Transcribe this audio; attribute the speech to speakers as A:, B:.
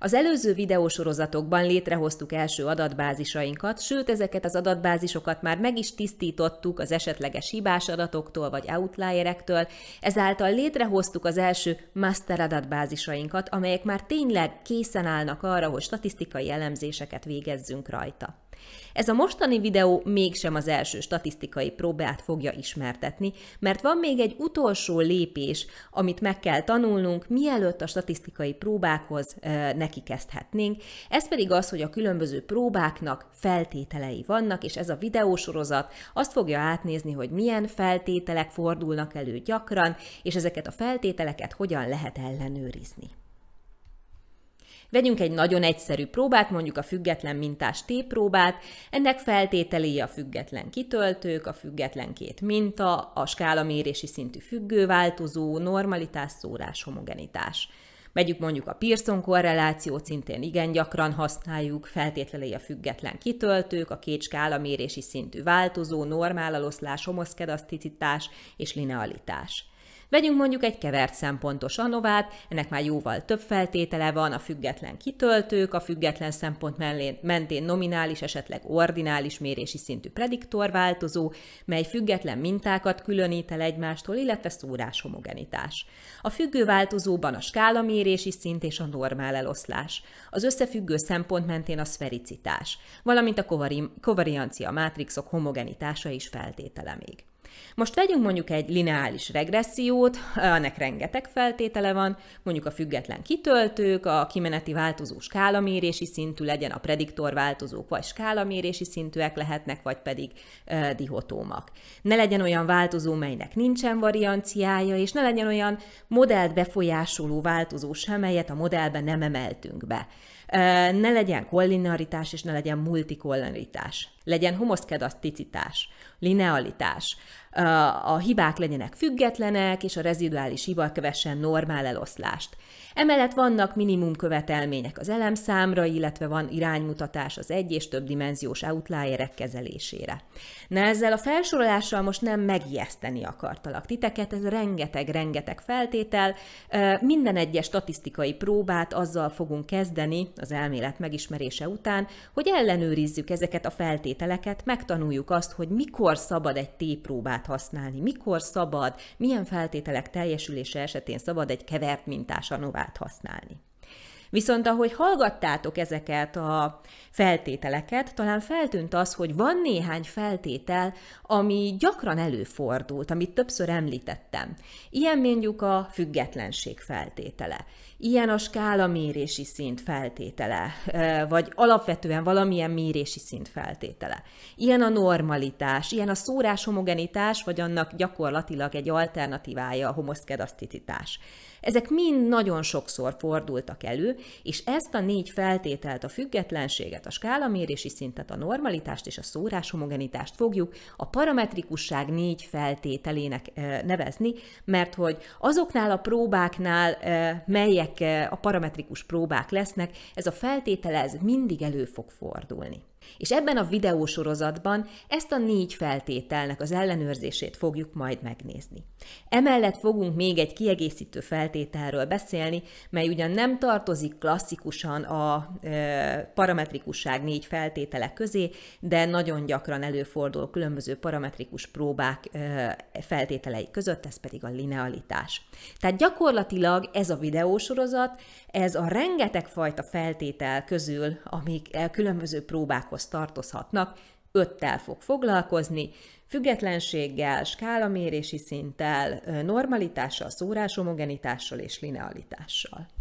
A: Az előző videósorozatokban létrehoztuk első adatbázisainkat, sőt ezeket az adatbázisokat már meg is tisztítottuk az esetleges hibás adatoktól vagy outlierektől, ezáltal létrehoztuk az első master adatbázisainkat, amelyek már tényleg készen állnak arra, hogy statisztikai elemzéseket végezzünk rajta. Ez a mostani videó mégsem az első statisztikai próbát fogja ismertetni, mert van még egy utolsó lépés, amit meg kell tanulnunk, mielőtt a statisztikai próbákhoz e, neki kezdhetnénk. Ez pedig az, hogy a különböző próbáknak feltételei vannak, és ez a videósorozat azt fogja átnézni, hogy milyen feltételek fordulnak elő gyakran, és ezeket a feltételeket hogyan lehet ellenőrizni. Vegyünk egy nagyon egyszerű próbát, mondjuk a független mintás T-próbát, ennek feltételei a független kitöltők, a független két minta, a skálamérési szintű függőváltozó, normalitás, szórás, homogenitás. Vegyük mondjuk a Pearson korrelációt, szintén igen gyakran használjuk, feltételei a független kitöltők, a két skálamérési szintű változó, normál aloszlás, homoszkedaszticitás és linealitás. Vegyünk mondjuk egy kevert szempontos anovát, ennek már jóval több feltétele van, a független kitöltők, a független szempont mentén nominális, esetleg ordinális mérési szintű prediktor változó, mely független mintákat különít el egymástól, illetve szórás homogenitás. A függő változóban a skálamérési szint és a normál eloszlás. Az összefüggő szempont mentén a szfericitás, valamint a kovari, kovariancia mátrixok homogenitása is feltétele még. Most vegyünk mondjuk egy lineális regressziót, ennek rengeteg feltétele van, mondjuk a független kitöltők, a kimeneti változó skálamérési szintű legyen, a prediktor változók vagy skálamérési szintűek lehetnek, vagy pedig e, dihotómak. Ne legyen olyan változó, melynek nincsen varianciája, és ne legyen olyan modellt befolyásoló változó sem, melyet a modellben nem emeltünk be. Ne legyen kollinearitás és ne legyen multikollinearitás. Legyen homoszkedaszticitás, linealitás. A hibák legyenek függetlenek, és a reziduális hiba kövessen normál eloszlást. Emellett vannak minimum követelmények az elemszámra, illetve van iránymutatás az egy és több dimenziós outlierek kezelésére. Na ezzel a felsorolással most nem megijeszteni akartalak titeket, ez rengeteg-rengeteg feltétel, minden egyes statisztikai próbát azzal fogunk kezdeni, az elmélet megismerése után, hogy ellenőrizzük ezeket a feltételeket, megtanuljuk azt, hogy mikor szabad egy tépróbát használni, mikor szabad, milyen feltételek teljesülése esetén szabad egy kevert mintás anovát használni. Viszont ahogy hallgattátok ezeket a feltételeket, talán feltűnt az, hogy van néhány feltétel, ami gyakran előfordult, amit többször említettem. Ilyen mondjuk a függetlenség feltétele, ilyen a skála mérési szint feltétele, vagy alapvetően valamilyen mérési szint feltétele. Ilyen a normalitás, ilyen a szórás homogenitás, vagy annak gyakorlatilag egy alternatívája a homoszkedaszticitás. Ezek mind nagyon sokszor fordultak elő, és ezt a négy feltételt, a függetlenséget, a skálamérési szintet, a normalitást és a szórás homogenitást fogjuk a parametrikusság négy feltételének nevezni, mert hogy azoknál a próbáknál, melyek a parametrikus próbák lesznek, ez a feltétele ez mindig elő fog fordulni. És ebben a videósorozatban ezt a négy feltételnek az ellenőrzését fogjuk majd megnézni. Emellett fogunk még egy kiegészítő feltételről beszélni, mely ugyan nem tartozik klasszikusan a e, parametrikusság négy feltétele közé, de nagyon gyakran előfordul különböző parametrikus próbák e, feltételei között, ez pedig a linealitás. Tehát gyakorlatilag ez a videósorozat, ez a rengeteg fajta feltétel közül, amik e, különböző próbák iskolákhoz tartozhatnak, öttel fog foglalkozni, függetlenséggel, skálamérési szinttel, normalitással, szórás homogenitással és linealitással.